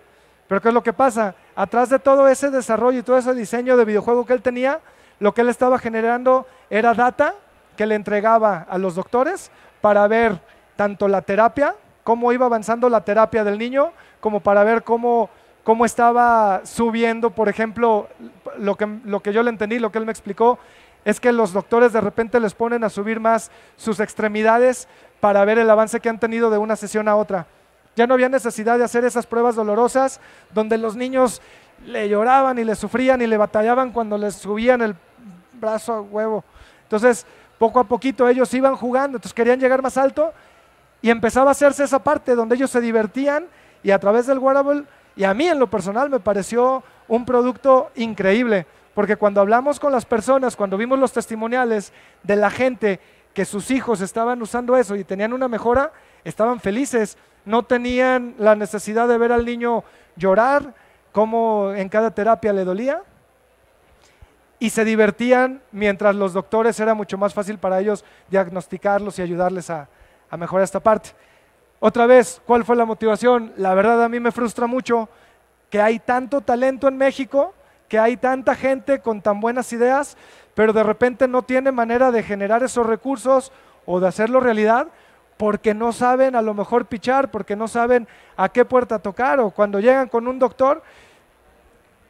A: Pero ¿qué es lo que pasa? Atrás de todo ese desarrollo y todo ese diseño de videojuego que él tenía, lo que él estaba generando era data que le entregaba a los doctores para ver tanto la terapia, cómo iba avanzando la terapia del niño, como para ver cómo, cómo estaba subiendo, por ejemplo, lo que, lo que yo le entendí, lo que él me explicó, es que los doctores de repente les ponen a subir más sus extremidades para ver el avance que han tenido de una sesión a otra. Ya no había necesidad de hacer esas pruebas dolorosas donde los niños le lloraban y le sufrían y le batallaban cuando les subían el brazo a huevo. Entonces, poco a poquito ellos iban jugando, entonces querían llegar más alto y empezaba a hacerse esa parte donde ellos se divertían y a través del wearable, y a mí en lo personal me pareció un producto increíble, porque cuando hablamos con las personas, cuando vimos los testimoniales de la gente que sus hijos estaban usando eso y tenían una mejora, estaban felices, no tenían la necesidad de ver al niño llorar, cómo en cada terapia le dolía y se divertían mientras los doctores era mucho más fácil para ellos diagnosticarlos y ayudarles a, mejorar esta parte. Otra vez, ¿cuál fue la motivación? La verdad a mí me frustra mucho que hay tanto talento en México, que hay tanta gente con tan buenas ideas, pero de repente no tiene manera de generar esos recursos o de hacerlo realidad porque no saben a lo mejor pichar, porque no saben a qué puerta tocar, o cuando llegan con un doctor,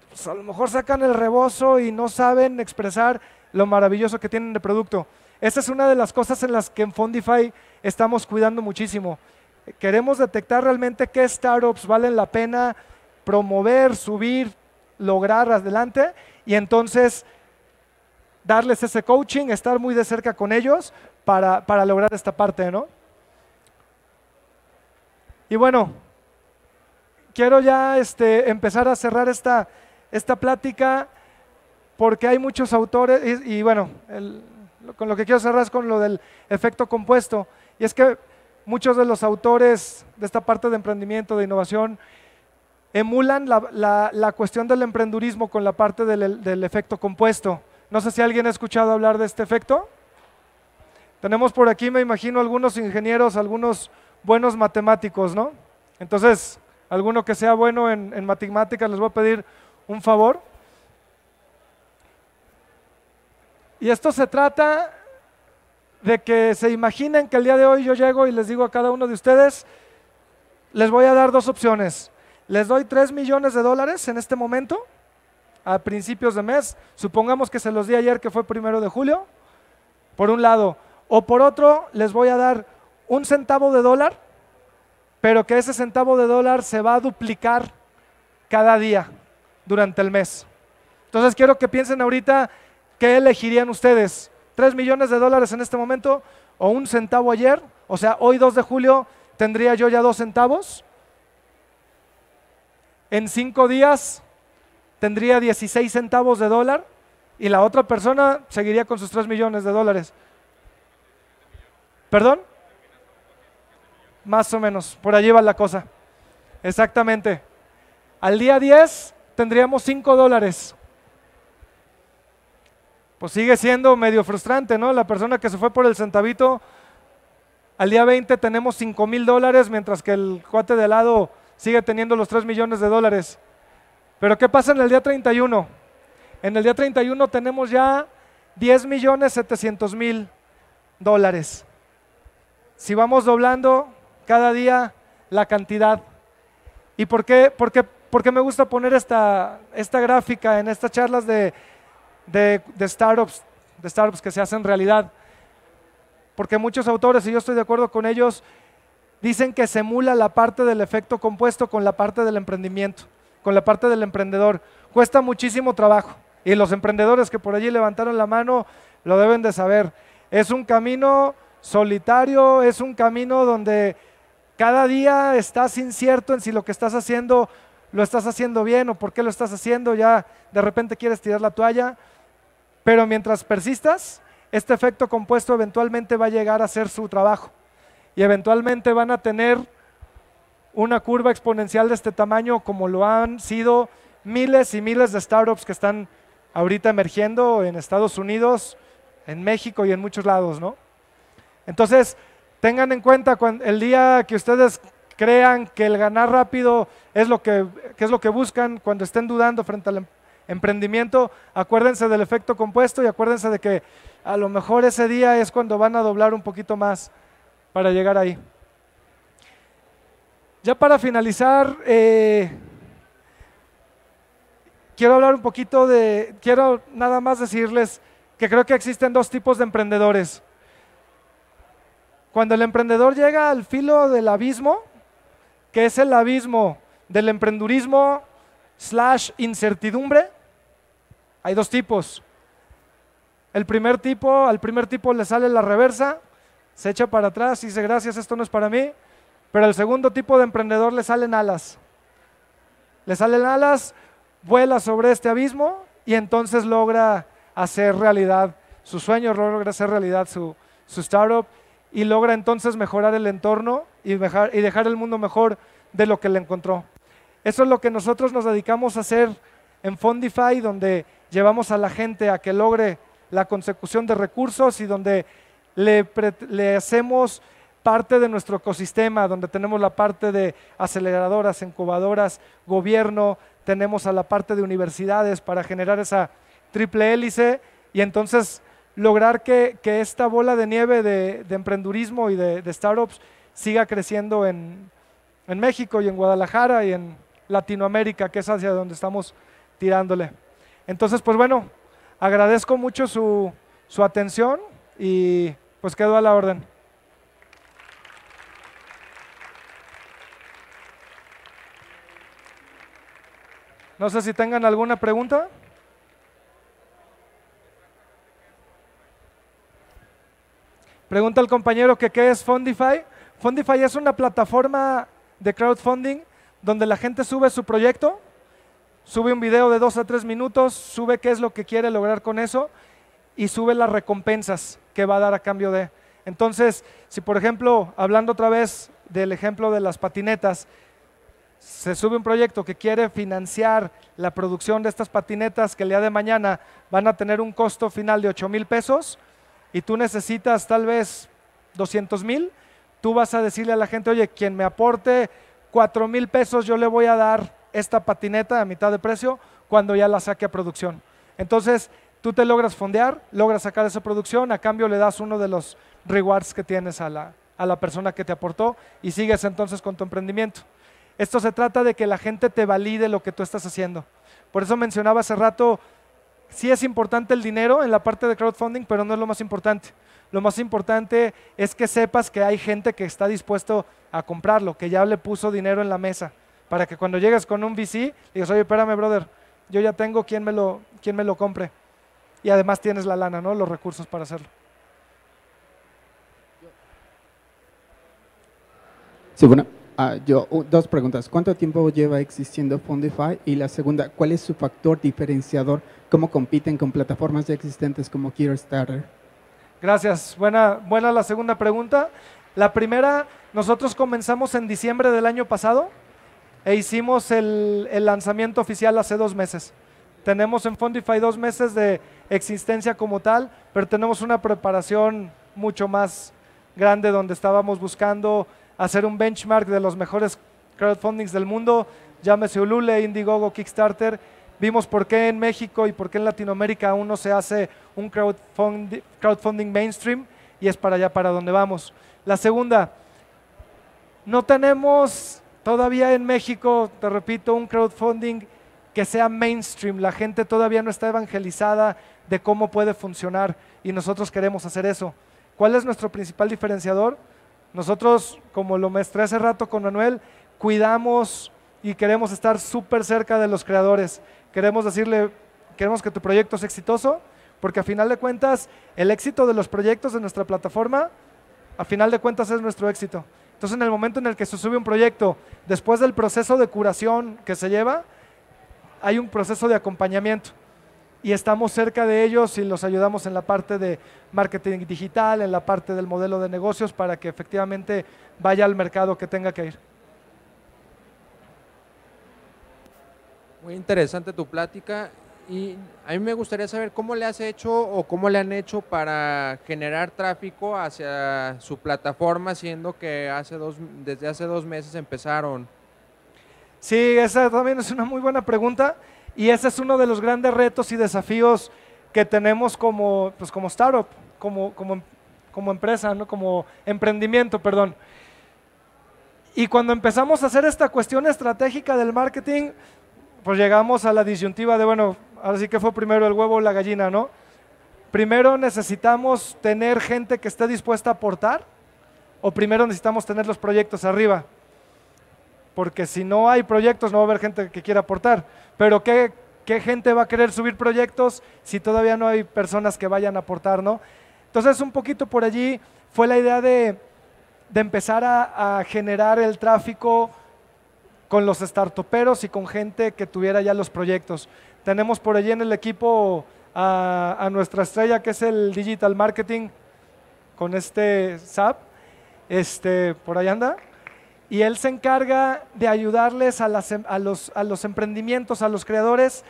A: pues, a lo mejor sacan el rebozo y no saben expresar lo maravilloso que tienen de producto. Esa es una de las cosas en las que en Fundify estamos cuidando muchísimo. Queremos detectar realmente qué startups valen la pena promover, subir, lograr adelante y entonces darles ese coaching, estar muy de cerca con ellos para, para lograr esta parte, ¿no? Y bueno, quiero ya este, empezar a cerrar esta, esta plática porque hay muchos autores y, bueno, con lo que quiero cerrar es con lo del efecto compuesto. Y es que muchos de los autores de esta parte de emprendimiento, de innovación, emulan la, cuestión del emprendurismo con la parte del, efecto compuesto. No sé si alguien ha escuchado hablar de este efecto. Tenemos por aquí, me imagino, algunos ingenieros, algunos buenos matemáticos, ¿no? Entonces, alguno que sea bueno en, matemáticas, les voy a pedir un favor. Y esto se trata de que se imaginen que el día de hoy yo llego y les digo a cada uno de ustedes, les voy a dar dos opciones. Les doy 3 millones de dólares en este momento, a principios de mes, supongamos que se los di ayer que fue primero de julio, por un lado, o por otro, les voy a dar un centavo de dólar, pero que ese centavo de dólar se va a duplicar cada día durante el mes. Entonces quiero que piensen ahorita qué elegirían ustedes. ¿Tres millones de dólares en este momento o un centavo ayer? O sea, hoy 2 de julio tendría yo ya dos centavos. En cinco días tendría 16 centavos de dólar y la otra persona seguiría con sus tres millones de dólares. ¿Perdón? Más o menos, por allí va la cosa. Exactamente. Al día 10 tendríamos 5 dólares. Pues sigue siendo medio frustrante, ¿no? La persona que se fue por el centavito, al día 20 tenemos 5 mil dólares, mientras que el cuate de lado sigue teniendo los 3 millones de dólares. Pero ¿qué pasa en el día 31? En el día 31 tenemos ya 10 millones 700 mil dólares. Si vamos doblando, cada día la cantidad. ¿Y por qué, por me gusta poner esta, esta gráfica en estas charlas de, startups, de startups que se hacen realidad? Porque muchos autores, y yo estoy de acuerdo con ellos, dicen que se emula la parte del efecto compuesto con la parte del emprendimiento, con la parte del emprendedor. Cuesta muchísimo trabajo. Y los emprendedores que por allí levantaron la mano lo deben de saber. Es un camino solitario, es un camino donde cada día estás incierto en si lo que estás haciendo lo estás haciendo bien o por qué lo estás haciendo, ya de repente quieres tirar la toalla, pero mientras persistas, este efecto compuesto eventualmente va a llegar a hacer su trabajo y eventualmente van a tener una curva exponencial de este tamaño como lo han sido miles y miles de startups que están ahorita emergiendo en Estados Unidos, en México y en muchos lados, ¿no? Entonces, Tengan en cuenta el día que ustedes crean que el ganar rápido es lo que, es lo que buscan cuando estén dudando frente al em, emprendimiento, acuérdense del efecto compuesto y acuérdense de que a lo mejor ese día es cuando van a doblar un poquito más para llegar ahí. Ya para finalizar, eh, quiero hablar un poquito de, quiero nada más decirles que creo que existen dos tipos de emprendedores. Cuando el emprendedor llega al filo del abismo, que es el abismo del emprendurismo slash incertidumbre, hay dos tipos. El primer tipo, al primer tipo le sale la reversa, se echa para atrás y dice, gracias, esto no es para mí. Pero al segundo tipo de emprendedor le salen alas. Le salen alas, vuela sobre este abismo y entonces logra hacer realidad su sueño, logra hacer realidad su, su startup y logra entonces mejorar el entorno y dejar, el mundo mejor de lo que le encontró. Eso es lo que nosotros nos dedicamos a hacer en Fondify, donde llevamos a la gente a que logre la consecución de recursos y donde le, le, hacemos parte de nuestro ecosistema, donde tenemos la parte de aceleradoras, incubadoras, gobierno, tenemos a la parte de universidades para generar esa triple hélice y entonces lograr que, esta bola de nieve de, emprendurismo y de, startups siga creciendo en, en México y en Guadalajara y en Latinoamérica, que es hacia donde estamos tirándole. Entonces, pues bueno, agradezco mucho su, su atención y pues quedo a la orden. No sé si tengan alguna pregunta. Pregunta al compañero que qué es Fundify. Fundify es una plataforma de crowdfunding donde la gente sube su proyecto, sube un video de dos a tres minutos, sube qué es lo que quiere lograr con eso y sube las recompensas que va a dar a cambio de. Entonces, si por ejemplo, hablando otra vez del ejemplo de las patinetas, se sube un proyecto que quiere financiar la producción de estas patinetas que el día de mañana van a tener un costo final de 8 mil pesos, y tú necesitas tal vez 200 mil, tú vas a decirle a la gente, oye, quien me aporte 4 mil pesos, yo le voy a dar esta patineta a mitad de precio cuando ya la saque a producción. Entonces, tú te logras fondear, logras sacar esa producción, a cambio le das uno de los rewards que tienes a la, persona que te aportó y sigues entonces con tu emprendimiento. Esto se trata de que la gente te valide lo que tú estás haciendo. Por eso mencionaba hace rato Sí es importante el dinero en la parte de crowdfunding, pero no es lo más importante. Lo más importante es que sepas que hay gente que está dispuesto a comprarlo, que ya le puso dinero en la mesa, para que cuando llegues con un VC, digas, oye, espérame, brother, yo ya tengo quien me lo, me lo compre. Y además tienes la lana, ¿no? Los recursos para hacerlo.
B: Sí, bueno. Ah, dos preguntas. ¿Cuánto tiempo lleva existiendo Fundify? Y la segunda, ¿cuál es su factor diferenciador? ¿Cómo compiten con plataformas ya existentes como Kickstarter?
A: Gracias. Buena, buena la segunda pregunta. La primera, nosotros comenzamos en diciembre del año pasado e hicimos el, el lanzamiento oficial hace dos meses. Tenemos en Fundify dos meses de existencia como tal, pero tenemos una preparación mucho más grande donde estábamos buscando hacer un benchmark de los mejores crowdfundings del mundo, llámese Ulule, Indiegogo, Kickstarter. Vimos por qué en México y por qué en Latinoamérica aún no se hace un crowdfunding, crowdfunding mainstream y es para allá para donde vamos. La segunda, no tenemos todavía en México, te repito, un crowdfunding que sea mainstream. La gente todavía no está evangelizada de cómo puede funcionar y nosotros queremos hacer eso. ¿Cuál es nuestro principal diferenciador? Nosotros, como lo mostré hace rato con Manuel, cuidamos y queremos estar súper cerca de los creadores. Queremos decirle, queremos que tu proyecto sea exitoso, porque a final de cuentas, el éxito de los proyectos de nuestra plataforma, a final de cuentas es nuestro éxito. Entonces, en el momento en el que se sube un proyecto, después del proceso de curación que se lleva, hay un proceso de acompañamiento y estamos cerca de ellos y los ayudamos en la parte de marketing digital, en la parte del modelo de negocios para que efectivamente vaya al mercado que tenga que ir. Muy interesante tu plática y a mí me gustaría saber cómo le has hecho o cómo le han hecho para generar tráfico hacia su plataforma, siendo que hace dos, desde hace dos meses empezaron. Sí, esa también es una muy buena pregunta. Y ese es uno de los grandes retos y desafíos que tenemos como, pues como startup, como, como, como empresa, ¿no? como emprendimiento, perdón. Y cuando empezamos a hacer esta cuestión estratégica del marketing, pues llegamos a la disyuntiva de, bueno, ahora sí que fue primero el huevo o la gallina, ¿no? Primero necesitamos tener gente que esté dispuesta a aportar o primero necesitamos tener los proyectos arriba. Porque si no hay proyectos, no va a haber gente que quiera aportar. Pero ¿qué, gente va a querer subir proyectos si todavía no hay personas que vayan a aportar, no? Entonces, un poquito por allí fue la idea de, empezar a, generar el tráfico con los startuperos y con gente que tuviera ya los proyectos. Tenemos por allí en el equipo a, nuestra estrella, que es el Digital Marketing, con este SAP. Este, por ahí anda y él se encarga de ayudarles em, a, los, a, los, emprendimientos, a los creadores,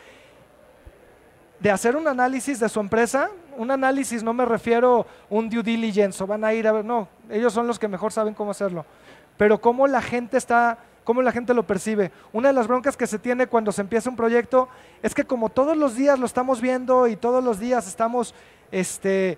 A: de hacer un análisis de su empresa. Un análisis no me refiero un due diligence, o van a ir a ver, no, ellos son los que mejor saben cómo hacerlo. Pero cómo la gente está, cómo la gente lo percibe. Una de las broncas que se tiene cuando se empieza un proyecto es que como todos los días lo estamos viendo y todos los días estamos este,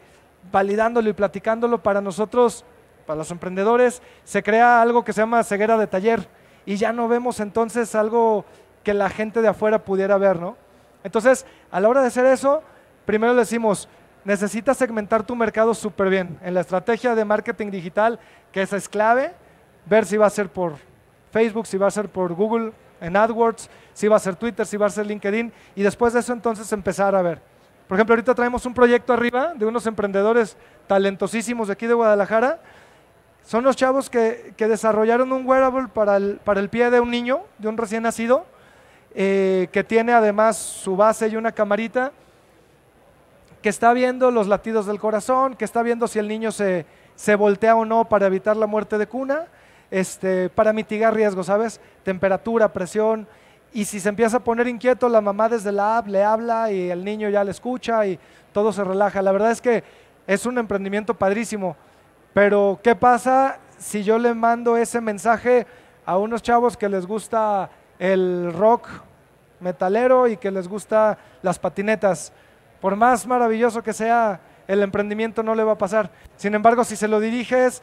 A: validándolo y platicándolo para nosotros, para los emprendedores, se crea algo que se llama ceguera de taller y ya no vemos entonces algo que la gente de afuera pudiera ver, ¿no? Entonces, a la hora de hacer eso, primero decimos, necesitas segmentar tu mercado súper bien. En la estrategia de marketing digital, que esa es clave, ver si va a ser por Facebook, si va a ser por Google, en AdWords, si va a ser Twitter, si va a ser LinkedIn, y después de eso entonces empezar a ver. Por ejemplo, ahorita traemos un proyecto arriba de unos emprendedores talentosísimos de aquí de Guadalajara, son los chavos que, desarrollaron un wearable para el, pie de un niño, de un recién nacido, eh, que tiene además su base y una camarita, que está viendo los latidos del corazón, que está viendo si el niño se, voltea o no para evitar la muerte de cuna, este, para mitigar riesgos, ¿sabes? Temperatura, presión. Y si se empieza a poner inquieto, la mamá desde la app le habla y el niño ya le escucha y todo se relaja. La verdad es que es un emprendimiento padrísimo. Pero, ¿qué pasa si yo le mando ese mensaje a unos chavos que les gusta el rock metalero y que les gusta las patinetas? Por más maravilloso que sea, el emprendimiento no le va a pasar. Sin embargo, si se lo diriges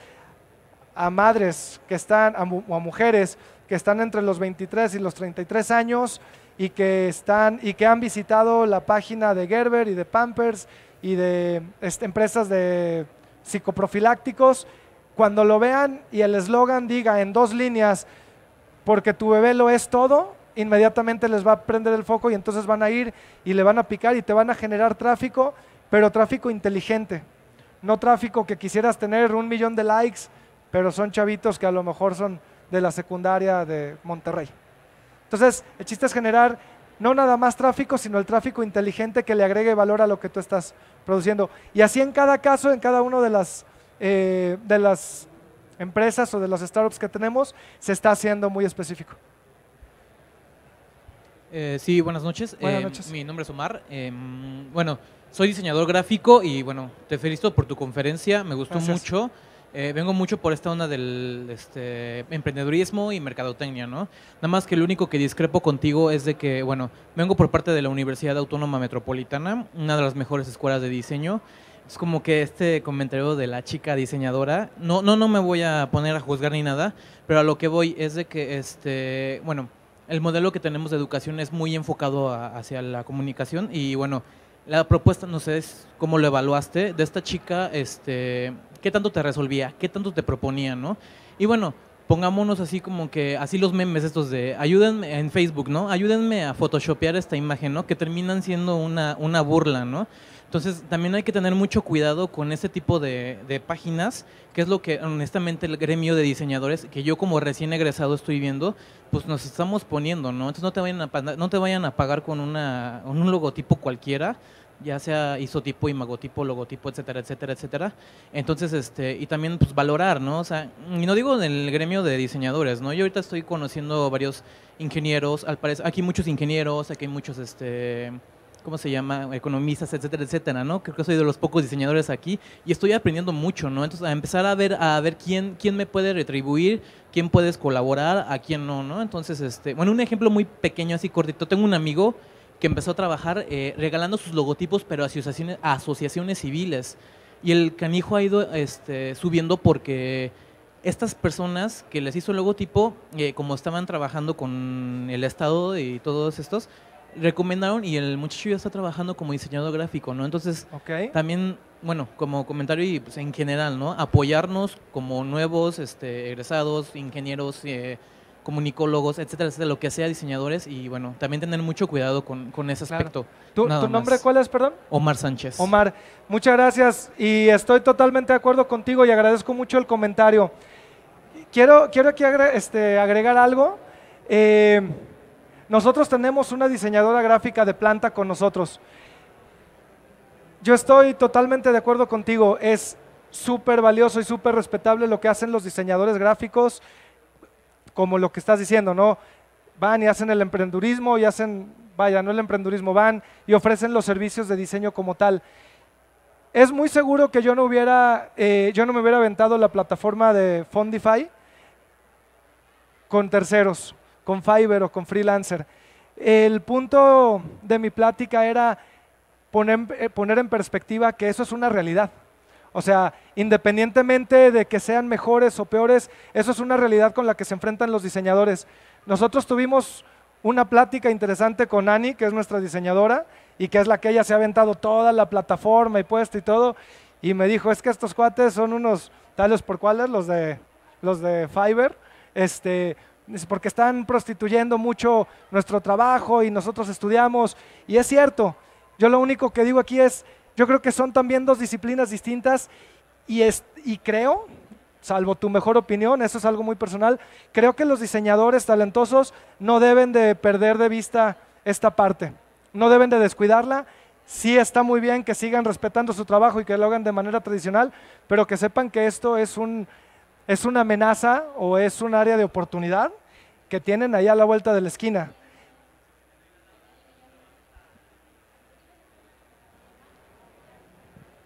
A: a madres que están, a, mujeres que están entre los 23 y los 33 años y que están y que han visitado la página de Gerber y de Pampers y de este, empresas de psicoprofilácticos, cuando lo vean y el eslogan diga en dos líneas, porque tu bebé lo es todo, inmediatamente les va a prender el foco y entonces van a ir y le van a picar y te van a generar tráfico, pero tráfico inteligente, no tráfico que quisieras tener un millón de likes, pero son chavitos que a lo mejor son de la secundaria de Monterrey. Entonces, el chiste es generar no nada más tráfico, sino el tráfico inteligente que le agregue valor a lo que tú estás produciendo. Y así en cada caso, en cada una de las, eh, de las empresas o de las startups que tenemos, se está haciendo muy específico.
B: Eh, sí, buenas eh, noches. mi nombre es Omar. Em, bueno, soy diseñador gráfico y bueno, te felicito por tu conferencia, me gustó mucho. Eh, vengo mucho por esta onda del este, emprendedurismo y mercadotecnia, ¿no? Nada más que lo único que discrepo contigo es de que, bueno, vengo por parte de la Universidad Autónoma Metropolitana, una de las mejores escuelas de diseño. Es como que este comentario de la chica diseñadora, no, no, no me voy a poner a juzgar ni nada, pero a lo que voy es de que, este, bueno, el modelo que tenemos de educación es muy enfocado hacia la comunicación y, bueno, la propuesta, no sé, es cómo lo evaluaste de esta chica, este ¿Qué tanto te resolvía? ¿Qué tanto te proponía, no? Y bueno, pongámonos así como que, así los memes estos de, ayúdenme en Facebook, ¿no? Ayúdenme a photoshopear esta imagen, ¿no? Que terminan siendo una, una burla, ¿no? Entonces también hay que tener mucho cuidado con este tipo de, páginas, que es lo que honestamente el gremio de diseñadores, que yo como recién egresado estoy viendo, pues nos estamos poniendo, ¿no? Entonces no te vayan a, no te vayan a pagar con, una, con un logotipo cualquiera, ya sea isotipo, imagotipo, logotipo, etcétera, etcétera, etcétera. Entonces, este, y también pues valorar, ¿no? O sea, y no digo en el gremio de diseñadores, ¿no? Yo ahorita estoy conociendo varios ingenieros, al parecer, aquí muchos ingenieros, aquí hay muchos, este, ¿cómo se llama? Economistas, etcétera, etcétera, ¿no? Creo que soy de los pocos diseñadores aquí y estoy aprendiendo mucho, ¿no? Entonces, a empezar a ver, a ver quién, quién me puede retribuir, quién puedes colaborar, a quién no, ¿no? Entonces, este, bueno, un ejemplo muy pequeño, así cortito. Tengo un amigo que empezó a trabajar eh, regalando sus logotipos, pero a asociaciones, a asociaciones civiles. Y el canijo ha ido este, subiendo porque estas personas que les hizo el logotipo, eh, como estaban trabajando con el Estado y todos estos, recomendaron y el muchacho ya está trabajando como diseñador gráfico, ¿no? Entonces, también, bueno, como comentario y pues, en general, ¿no? Apoyarnos como nuevos este, egresados, ingenieros. Eh, comunicólogos, etcétera, etcétera, lo que sea diseñadores y bueno, también tener mucho cuidado con, ese aspecto. ¿Tu, nombre cuál es, perdón? Omar Sánchez. Omar,
A: muchas gracias y estoy totalmente de acuerdo contigo y agradezco mucho el comentario. Quiero, quiero aquí este, agregar, algo. Eh, nosotros tenemos una diseñadora gráfica de planta con nosotros. Yo estoy totalmente de acuerdo contigo, es súper valioso y súper respetable lo que hacen los diseñadores gráficos como lo que estás diciendo, ¿no? Van y hacen el emprendurismo y hacen, vaya, no el emprendurismo, van y ofrecen los servicios de diseño como tal. Es muy seguro que yo no hubiera, eh, yo no me hubiera aventado la plataforma de Fondify con terceros, con Fiverr o con Freelancer. El punto de mi plática era poner, eh, poner en perspectiva que eso es una realidad. O sea, independientemente de que sean mejores o peores, eso es una realidad con la que se enfrentan los diseñadores. Nosotros tuvimos una plática interesante con Ani, que es nuestra diseñadora, y que es la que ella se ha aventado toda la plataforma y puesto y todo, y me dijo, es que estos cuates son unos tales por cuales, los de, los de Fiverr, este, porque están prostituyendo mucho nuestro trabajo y nosotros estudiamos, y es cierto, yo lo único que digo aquí es, yo creo que son también dos disciplinas distintas y, y creo, salvo tu mejor opinión, eso es algo muy personal, creo que los diseñadores talentosos no deben de perder de vista esta parte, no deben de descuidarla. Sí está muy bien que sigan respetando su trabajo y que lo hagan de manera tradicional, pero que sepan que esto es, un, es una amenaza o es un área de oportunidad que tienen allá a la vuelta de la esquina.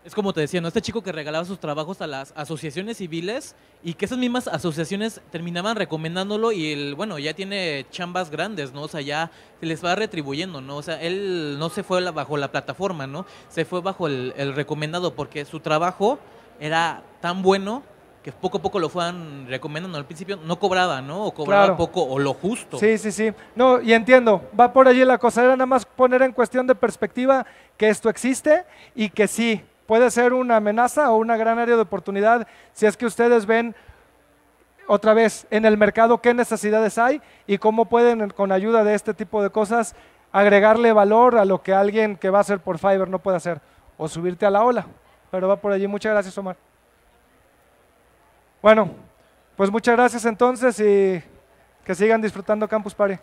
B: Es como te decía, ¿no? Este chico que regalaba sus trabajos a las asociaciones civiles y que esas mismas asociaciones terminaban recomendándolo y el bueno, ya tiene chambas grandes, ¿no? O sea, ya se les va retribuyendo, ¿no? O sea, él no se fue bajo la plataforma, ¿no? Se fue bajo el, recomendado porque su trabajo era tan bueno que poco a poco lo fueron recomendando. Al principio no cobraba, ¿no? O cobraba poco o lo justo. Sí,
A: sí, sí. No, y entiendo, va por allí la cosa. Era nada más poner en cuestión de perspectiva que esto existe y que sí, puede ser una amenaza o una gran área de oportunidad si es que ustedes ven otra vez en el mercado qué necesidades hay y cómo pueden con ayuda de este tipo de cosas agregarle valor a lo que alguien que va a hacer por Fiverr no puede hacer o subirte a la ola. Pero va por allí. Muchas gracias, Omar. Bueno, pues muchas gracias entonces y que sigan disfrutando Campus Party.